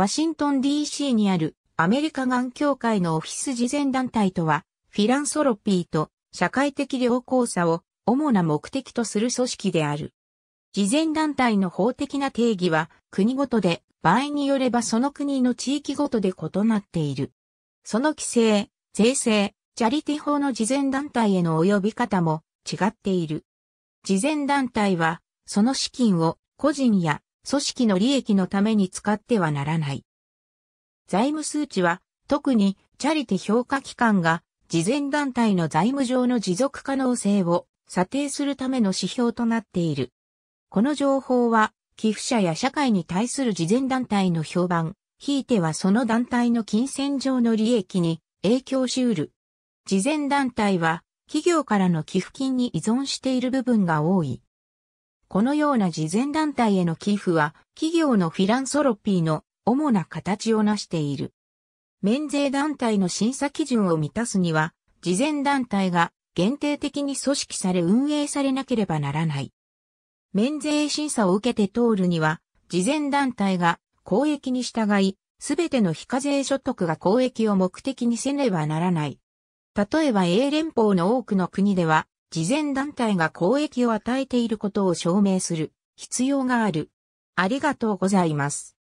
ワシントン DC にあるアメリカ眼協会のオフィス慈善団体とは、フィランソロピーと社会的良好さを主な目的とする組織である。慈善団体の法的な定義は国ごとで場合によればその国の地域ごとで異なっている。その規制、税制、チャリティ法の慈善団体への及び方も違っている。慈善団体は、その資金を個人や組織の利益のために使ってはならない。財務数値は、特にチャリティ評価機関が、事前団体の財務上の持続可能性を査定するための指標となっている。この情報は、寄付者や社会に対する事前団体の評判、ひいてはその団体の金銭上の利益に影響しうる。事前団体は、企業からの寄付金に依存している部分が多い。このような慈善団体への寄付は、企業のフィランソロピーの主な形をなしている。免税団体の審査基準を満たすには、慈善団体が限定的に組織され運営されなければならない。免税審査を受けて通るには、慈善団体が公益に従い、すべての非課税所得が公益を目的にせねばならない。例えば英連邦の多くの国では、慈善団体が公益を与えていることを証明する必要がある。ありがとうございます。